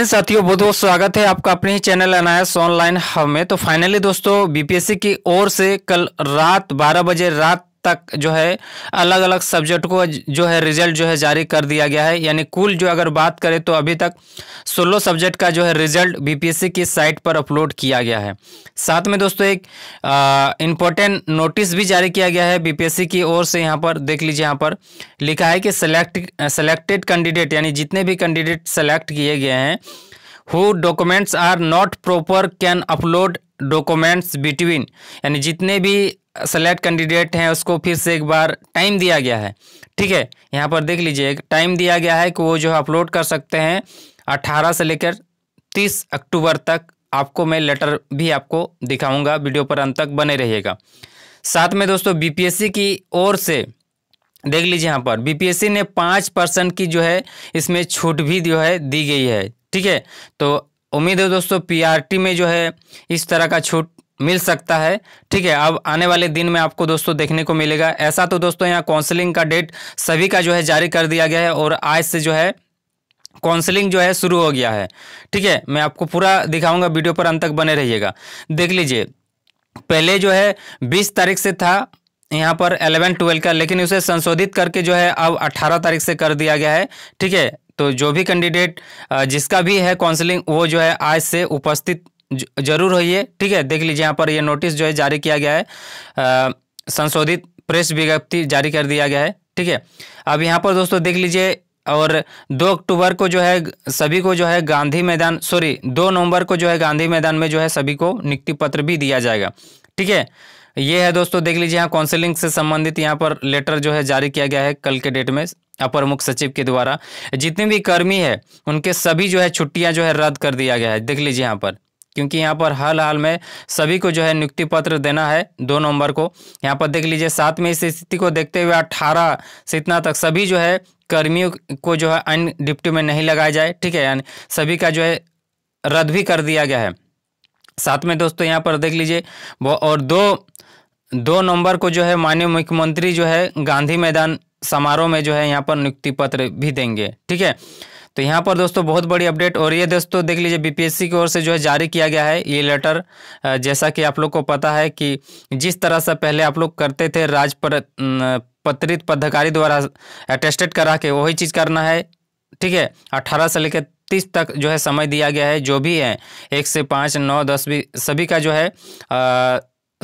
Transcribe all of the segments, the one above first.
hello साथियों बहुत बहुत स्वागत है आपका अपने ही चैनल अनायस ऑनलाइन हब में तो फाइनली दोस्तों बीपीएससी की ओर से कल रात 12 बजे रात तक जो है अलग अलग सब्जेक्ट को जो है रिजल्ट जो है जारी कर दिया गया है यानी कुल जो अगर बात करें तो अभी तक सोलह सब्जेक्ट का जो है रिजल्ट बीपीएससी की साइट पर अपलोड किया गया है साथ में दोस्तों एक इम्पोर्टेंट नोटिस भी जारी किया गया है बीपीएससी की ओर से यहाँ पर देख लीजिए यहाँ पर लिखा है कि सेलेक्ट सेलेक्टेड कैंडिडेट यानी जितने भी कैंडिडेट सेलेक्ट किए गए हैं who documents are not proper can upload documents between यानी जितने भी सेलेक्ट कैंडिडेट हैं उसको फिर से एक बार टाइम दिया गया है ठीक है यहाँ पर देख लीजिए टाइम दिया गया है कि वो जो अपलोड कर सकते हैं अट्ठारह से लेकर तीस अक्टूबर तक आपको मैं लेटर भी आपको दिखाऊंगा वीडियो पर अंत तक बने रहिएगा साथ में दोस्तों बीपीएससी की ओर से देख लीजिए यहाँ पर बीपीएससी ने पाँच परसेंट की जो है इसमें छूट भी जो है दी गई है ठीक है तो उम्मीद है दोस्तों पीआरटी में जो है इस तरह का छूट मिल सकता है ठीक है अब आने वाले दिन में आपको दोस्तों देखने को मिलेगा ऐसा तो दोस्तों यहाँ काउंसलिंग का डेट सभी का जो है जारी कर दिया गया है और आज से जो है काउंसलिंग जो है शुरू हो गया है ठीक है मैं आपको पूरा दिखाऊंगा वीडियो पर अंत तक बने रहिएगा देख लीजिए पहले जो है बीस तारीख से था यहाँ पर एलेवन ट्वेल्व का लेकिन उसे संशोधित करके जो है अब अट्ठारह तारीख से कर दिया गया है ठीक है तो जो भी कैंडिडेट जिसका भी है काउंसलिंग वो जो है आज से उपस्थित जरूर होइए ठीक है देख लीजिए यहाँ पर यह नोटिस जो है जारी किया गया है संशोधित प्रेस विज्ञप्ति जारी कर दिया गया है ठीक है अब यहाँ पर दोस्तों देख लीजिए और दो अक्टूबर को जो है सभी को जो है गांधी मैदान सॉरी दो नवंबर को जो है गांधी मैदान में जो है सभी को नियुक्ति पत्र भी दिया जाएगा ठीक है ये है दोस्तों देख लीजिए यहाँ काउंसिलिंग से संबंधित यहाँ पर लेटर जो है जारी किया गया है कल के डेट में अपर मुख्य सचिव के द्वारा जितने भी कर्मी है उनके सभी जो है छुट्टियां जो है रद्द कर दिया गया है देख लीजिए यहाँ पर क्योंकि यहाँ पर हर हाल में सभी को जो है नियुक्ति पत्र देना है दो नवंबर को यहाँ पर देख लीजिए साथ में इस स्थिति को देखते हुए अट्ठारह से इतना तक सभी जो है कर्मियों को जो है अन्य डिप्टी में नहीं लगाया जाए ठीक है यानी सभी का जो है रद्द भी कर दिया गया है साथ में दोस्तों यहाँ पर देख लीजिए वो और दो दो नवंबर को जो है माननीय मुख्यमंत्री जो है गांधी मैदान समारोह में जो है यहाँ पर नियुक्ति पत्र भी देंगे ठीक है तो यहाँ पर दोस्तों बहुत बड़ी अपडेट और ये दोस्तों देख लीजिए बीपीएससी की ओर से जो है जारी किया गया है ये लेटर जैसा कि आप लोग को पता है कि जिस तरह से पहले आप लोग करते थे राज पर पत्रित पदाधिकारी द्वारा अटेस्टेड करा के वही चीज़ करना है ठीक है अट्ठारह से लेकर तीस तक जो है समय दिया गया है जो भी है एक से पाँच नौ दस भी सभी का जो है आ,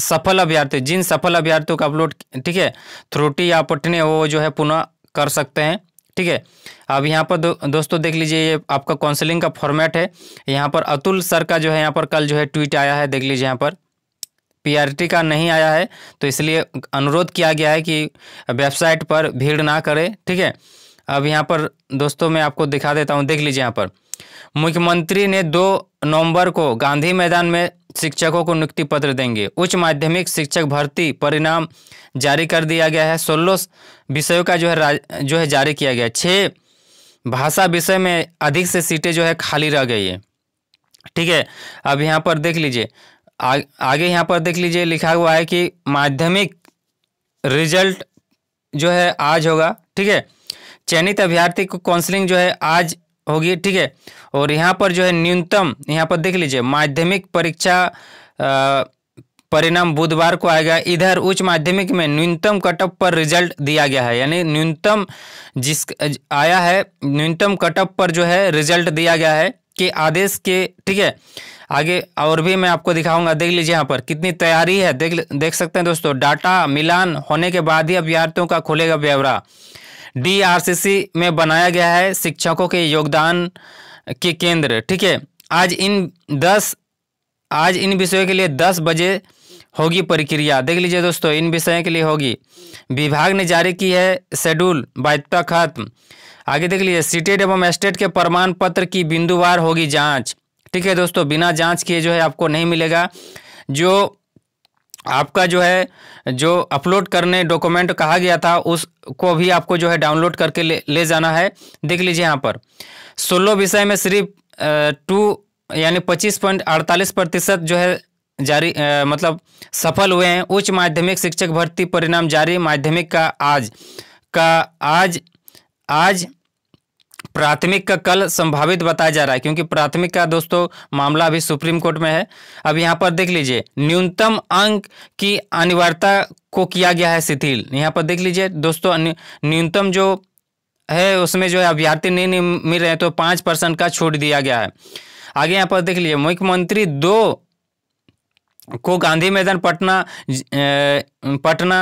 सफल अभ्यर्थी जिन सफल अभ्यर्थियों का अपलोड ठीक है त्रुटि या पटने वो जो है पुनः कर सकते हैं ठीक है अब यहाँ पर दो, दोस्तों देख लीजिए ये आपका काउंसलिंग का फॉर्मेट है यहाँ पर अतुल सर का जो है यहाँ पर कल जो है ट्वीट आया है देख लीजिए यहाँ पर पीआरटी का नहीं आया है तो इसलिए अनुरोध किया गया है कि वेबसाइट पर भीड़ ना करें ठीक है अब यहाँ पर दोस्तों मैं आपको दिखा देता हूँ देख लीजिए यहाँ पर मुख्यमंत्री ने दो नवंबर को गांधी मैदान में शिक्षकों को नियुक्ति पत्र देंगे उच्च माध्यमिक शिक्षक भर्ती परिणाम जारी कर दिया गया है सोलह विषयों का जो है जो है जारी किया गया छः भाषा विषय में अधिक से सीटें जो है खाली रह गई है ठीक है अब यहाँ पर देख लीजिए आगे यहाँ पर देख लीजिए लिखा हुआ है कि माध्यमिक रिजल्ट जो है आज होगा ठीक है चयनित अभ्यर्थी को काउंसलिंग जो है आज होगी ठीक है और यहाँ पर जो है न्यूनतम यहाँ पर देख लीजिए माध्यमिक परीक्षा परिणाम बुधवार को आएगा इधर उच्च माध्यमिक में न्यूनतम कटअप पर रिजल्ट दिया गया है यानी न्यूनतम जिस आया है न्यूनतम कटअप पर जो है रिजल्ट दिया गया है के आदेश के ठीक है आगे और भी मैं आपको दिखाऊंगा देख लीजिए यहाँ पर कितनी तैयारी है देख देख सकते हैं दोस्तों डाटा मिलान होने के बाद ही अभ्यर्थियों का खुलेगा ब्यौरा डीआरसीसी में बनाया गया है शिक्षकों के योगदान के केंद्र ठीक है आज इन दस आज इन विषयों के लिए दस बजे होगी प्रक्रिया देख लीजिए दोस्तों इन विषयों के लिए होगी विभाग ने जारी की है शेड्यूल बाध्यता खत्म आगे देख लीजिए सिटेड एवं स्टेट के प्रमाण पत्र की बिंदुवार होगी जांच ठीक है दोस्तों बिना जांच किए जो है आपको नहीं मिलेगा जो आपका जो है जो अपलोड करने डॉक्यूमेंट कहा गया था उसको भी आपको जो है डाउनलोड करके ले, ले जाना है देख लीजिए यहाँ पर सोलो विषय में सिर्फ टू यानी पच्चीस पॉइंट अड़तालीस प्रतिशत जो है जारी आ, मतलब सफल हुए हैं उच्च माध्यमिक शिक्षक भर्ती परिणाम जारी माध्यमिक का आज का आज आज प्राथमिक का कल संभावित बताया जा रहा है क्योंकि प्राथमिक का दोस्तों मामला अभी सुप्रीम कोर्ट में है अब यहाँ पर देख लीजिए न्यूनतम अंक की अनिवार्यता को किया गया है शिथिल यहाँ पर देख लीजिए दोस्तों न्यूनतम जो है उसमें जो है अभ्यर्थी नहीं, नहीं मिल रहे हैं तो पाँच परसेंट का छूट दिया गया है आगे यहाँ पर देख लीजिए मुख्यमंत्री दो को गांधी मैदान पटना पटना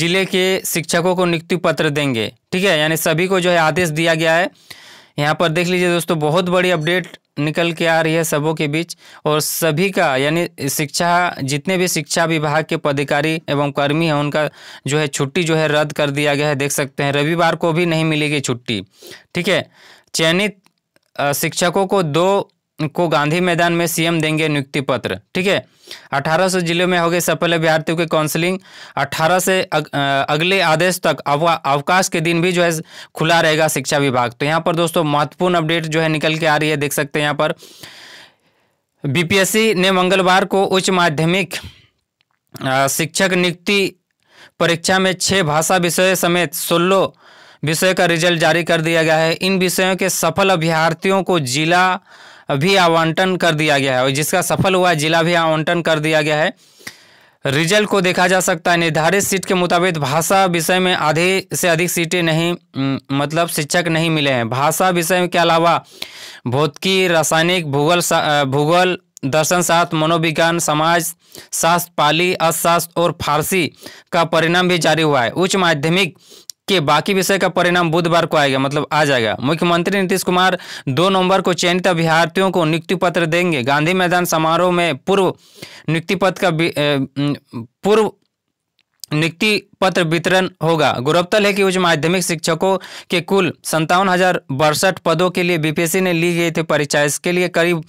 जिले के शिक्षकों को नियुक्ति पत्र देंगे ठीक है यानी सभी को जो है आदेश दिया गया है यहाँ पर देख लीजिए दोस्तों बहुत बड़ी अपडेट निकल के आ रही है सबों के बीच और सभी का यानी शिक्षा जितने भी शिक्षा विभाग के पदाधिकारी एवं कर्मी हैं उनका जो है छुट्टी जो है रद्द कर दिया गया है देख सकते हैं रविवार को भी नहीं मिलेगी छुट्टी ठीक है चयनित शिक्षकों को दो को गांधी मैदान में सीएम देंगे नियुक्ति पत्र ठीक है 1800 सौ जिलों में होगी सफल अभ्यार्थियों की काउंसलिंग 18 से अग, अगले आदेश तक अवकाश के दिन भी जो है खुला रहेगा शिक्षा विभाग तो यहाँ पर दोस्तों महत्वपूर्ण अपडेट जो है निकल के आ रही है देख सकते हैं यहाँ पर बीपीएससी ने मंगलवार को उच्च माध्यमिक शिक्षक नियुक्ति परीक्षा में छः भाषा विषय समेत सोलह विषय का रिजल्ट जारी कर दिया गया है इन विषयों के सफल अभ्यार्थियों को जिला भी आवंटन कर दिया गया है और जिसका सफल हुआ जिला भी आवंटन कर दिया गया है रिजल्ट को देखा जा सकता है निर्धारित सीट के मुताबिक भाषा विषय में आधे से अधिक सीटें नहीं मतलब शिक्षक नहीं मिले हैं भाषा विषय के अलावा भौतिकी रासायनिक भूगोल भूगोल दर्शन शास्त्र मनोविज्ञान समाज शास्त्र पाली अर्थशास्त्र और फारसी का परिणाम भी जारी हुआ है उच्च माध्यमिक के बाकी विषय का परिणाम बुधवार को आएगा मतलब आ जाएगा मुख्यमंत्री नीतीश कुमार दो नवंबर को चयनित अभ्यार्थियों को नियुक्ति पत्र देंगे गांधी मैदान समारोह में पूर्व नियुक्ति पत्र का पूर्व नियुक्ति पत्र वितरण होगा गौरवतल है कि उच्च माध्यमिक शिक्षकों के कुल संतावन हजार बड़सठ पदों के लिए बीपीएससी ने ली गई थी परीक्षा इसके लिए करीब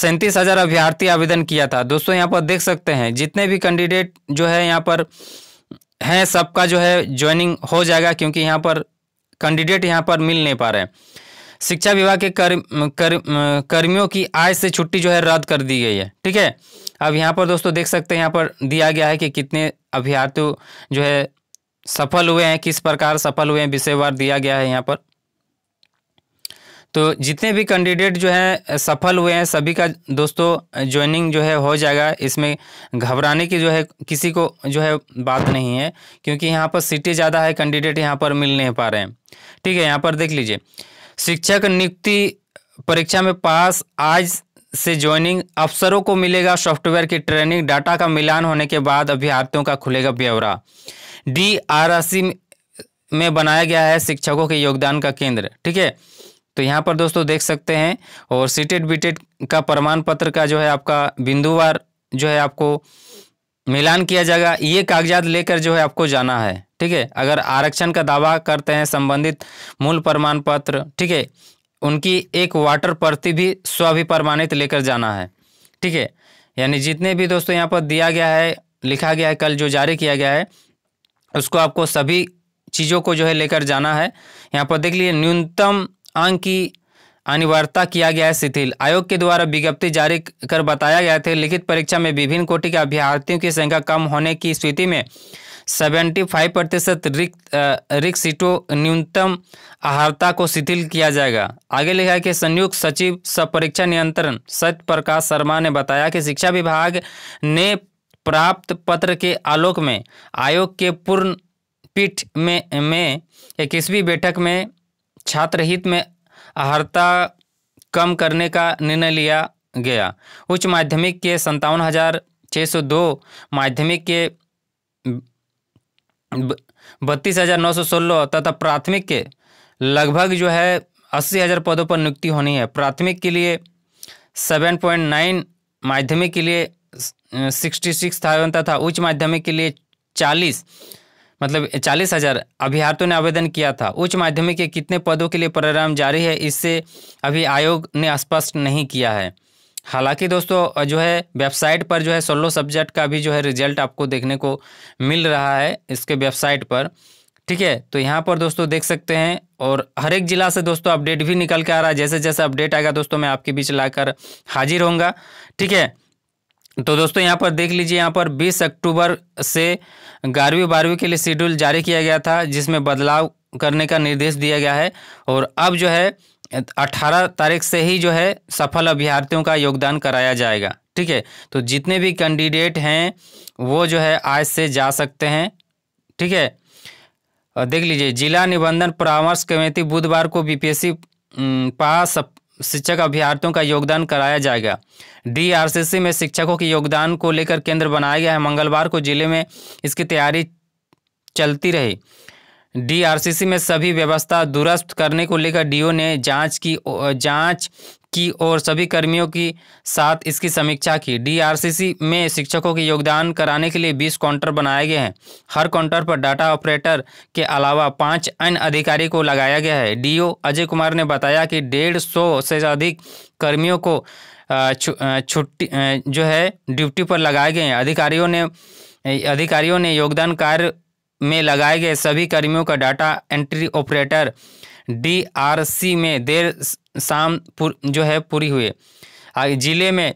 सैंतीस हजार अभ्यर्थी आवेदन किया था दोस्तों यहां पर देख सकते हैं जितने भी कैंडिडेट जो है यहां पर हैं सबका जो है ज्वाइनिंग हो जाएगा क्योंकि यहाँ पर कैंडिडेट यहाँ पर मिल नहीं पा रहे हैं शिक्षा विभाग के कर, कर, कर्मियों की आय से छुट्टी जो है रद्द कर दी गई है ठीक है अब यहाँ पर दोस्तों देख सकते हैं यहाँ पर दिया गया है कि कितने अभ्यर्थियों जो है सफल हुए हैं किस प्रकार सफल हुए हैं विषयवार दिया गया है यहाँ पर तो जितने भी कैंडिडेट जो है सफल हुए हैं सभी का दोस्तों ज्वाइनिंग जो है हो जाएगा इसमें घबराने की जो है किसी को जो है बात नहीं है क्योंकि यहाँ पर सीटें ज़्यादा है कैंडिडेट यहाँ पर मिल नहीं पा रहे हैं ठीक है यहाँ पर देख लीजिए शिक्षक नियुक्ति परीक्षा में पास आज से ज्वाइनिंग अफसरों को मिलेगा सॉफ्टवेयर की ट्रेनिंग डाटा का मिलान होने के बाद अभ्यर्थियों का खुलेगा ब्यौरा डी आर में बनाया गया है शिक्षकों के योगदान का केंद्र ठीक है तो यहाँ पर दोस्तों देख सकते हैं और सीटेट बीटेट का प्रमाण पत्र का जो है आपका बिंदुवार जो है आपको मिलान किया जाएगा ये कागजात लेकर जो है आपको जाना है ठीक है अगर आरक्षण का दावा करते हैं संबंधित मूल प्रमाण पत्र ठीक है उनकी एक वाटर प्रति भी स्वाभिप्रमाणित लेकर जाना है ठीक है यानी जितने भी दोस्तों यहाँ पर दिया गया है लिखा गया है कल जो जारी किया गया है उसको आपको सभी चीज़ों को जो है लेकर जाना है यहाँ पर देख लीजिए न्यूनतम अंग की अनिवार्यता किया गया है शिथिल आयोग के द्वारा विज्ञप्ति जारी कर बताया गया था लिखित परीक्षा में विभिन्न कोटि के अभ्यर्थियों की संख्या कम होने की स्थिति में सेवेंटी फाइव प्रतिशत रिक्त रिक्त सीटों न्यूनतम आहारता को शिथिल किया जाएगा आगे लिखा है कि संयुक्त सचिव सब परीक्षा नियंत्रण सत्य प्रकाश शर्मा ने बताया कि शिक्षा विभाग ने प्राप्त पत्र के आलोक में आयोग के पूर्ण पीठ में में इक्कीसवीं बैठक में छात्र हित में अहर्ता कम करने का निर्णय लिया गया उच्च माध्यमिक के संतावन हज़ार छः सौ दो माध्यमिक के बत्तीस हज़ार नौ सौ सोलह तथा प्राथमिक के लगभग जो है अस्सी हज़ार पदों पर नियुक्ति होनी है प्राथमिक के लिए सेवन पॉइंट नाइन माध्यमिक के लिए सिक्सटी सिक्स थाउजेंड तथा उच्च माध्यमिक के लिए चालीस मतलब चालीस हजार अभ्यर्थियों ने आवेदन किया था उच्च माध्यमिक के कितने पदों के लिए परिणाम जारी है इससे अभी आयोग ने स्पष्ट नहीं किया है हालांकि दोस्तों जो है वेबसाइट पर जो है सोलो सब्जेक्ट का भी जो है रिजल्ट आपको देखने को मिल रहा है इसके वेबसाइट पर ठीक है तो यहाँ पर दोस्तों देख सकते हैं और हर एक ज़िला से दोस्तों अपडेट भी निकल के आ रहा है जैसे जैसे अपडेट आएगा दोस्तों मैं आपके बीच लाकर हाजिर होंगे ठीक है तो दोस्तों यहाँ पर देख लीजिए यहाँ पर 20 अक्टूबर से ग्यारहवीं बारहवीं के लिए शेड्यूल जारी किया गया था जिसमें बदलाव करने का निर्देश दिया गया है और अब जो है 18 तारीख से ही जो है सफल अभ्यर्थियों का योगदान कराया जाएगा ठीक है तो जितने भी कैंडिडेट हैं वो जो है आज से जा सकते हैं ठीक है देख लीजिए जिला निबंधन परामर्श कमेटी बुधवार को बीपीएससी पास शिक्षक अभ्यर्थियों का योगदान कराया जाएगा डीआरसीसी में शिक्षकों के योगदान को लेकर केंद्र बनाया गया है मंगलवार को जिले में इसकी तैयारी चलती रही डीआरसीसी में सभी व्यवस्था दुरुस्त करने को लेकर डीओ ने जांच की जांच की और सभी कर्मियों की साथ इसकी समीक्षा की डीआरसीसी में शिक्षकों के योगदान कराने के लिए 20 काउंटर बनाए गए हैं हर काउंटर पर डाटा ऑपरेटर के अलावा पांच अन्य अधिकारी को लगाया गया है डीओ अजय कुमार ने बताया कि डेढ़ सौ से अधिक कर्मियों को छुट्टी जो है ड्यूटी पर लगाए गए हैं अधिकारियों ने अधिकारियों ने योगदान कार्य में लगाए गए सभी कर्मियों का डाटा एंट्री ऑपरेटर डीआरसी में देर शाम जो है पूरी हुए जिले में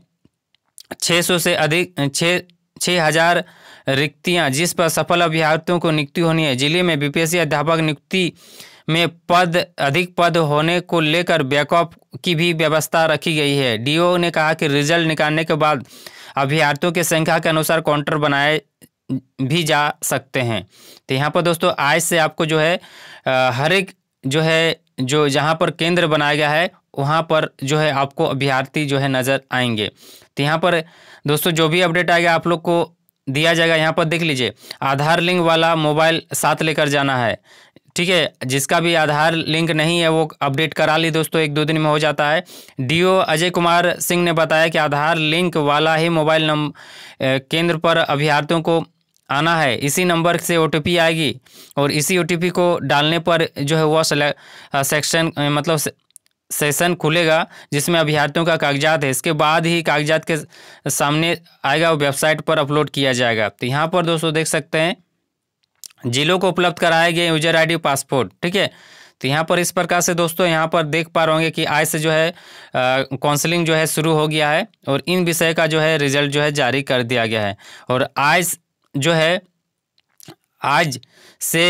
600 से अधिक छः छः हज़ार रिक्तियाँ जिस पर सफल अभ्यर्थियों को नियुक्ति होनी है जिले में बीपीएससी अध्यापक नियुक्ति में पद अधिक पद होने को लेकर बैकअप की भी व्यवस्था रखी गई है डीओ ने कहा कि रिजल्ट निकालने के बाद अभ्यर्थियों की संख्या के अनुसार काउंटर बनाए भी जा सकते हैं तो यहाँ पर दोस्तों आय से आपको जो है हर एक जो है जो जहाँ पर केंद्र बनाया गया है वहाँ पर जो है आपको अभ्यर्थी जो है नज़र आएंगे तो यहाँ पर दोस्तों जो भी अपडेट आएगा आप लोग को दिया जाएगा यहाँ पर देख लीजिए आधार लिंक वाला मोबाइल साथ लेकर जाना है ठीक है जिसका भी आधार लिंक नहीं है वो अपडेट करा ली दोस्तों एक दो दिन में हो जाता है डीओ अजय कुमार सिंह ने बताया कि आधार लिंक वाला ही मोबाइल नंबर केंद्र पर अभ्यर्थियों को आना है इसी नंबर से ओ आएगी और इसी ओ को डालने पर जो है वह सेक्शन मतलब से, सेशन खुलेगा जिसमें अभ्यर्थियों का कागजात है इसके बाद ही कागजात के सामने आएगा और वेबसाइट पर अपलोड किया जाएगा तो यहाँ पर दोस्तों देख सकते हैं जिलों को उपलब्ध कराए गए यूजर आईडी पासपोर्ट ठीक है तो यहाँ पर इस प्रकार से दोस्तों यहाँ पर देख पा रहे होंगे कि आज से जो है काउंसलिंग जो है शुरू हो गया है और इन विषय का जो है रिजल्ट जो है जारी कर दिया गया है और आज जो है आज से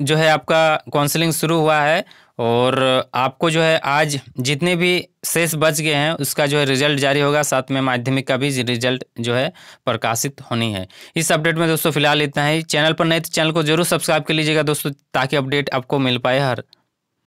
जो है आपका काउंसलिंग शुरू हुआ है और आपको जो है आज जितने भी शेष बच गए हैं उसका जो है रिजल्ट जारी होगा साथ में माध्यमिक का भी रिजल्ट जो है प्रकाशित होनी है इस अपडेट में दोस्तों फिलहाल इतना ही चैनल पर नए तो चैनल को जरूर सब्सक्राइब कर लीजिएगा दोस्तों ताकि अपडेट आपको मिल पाए हर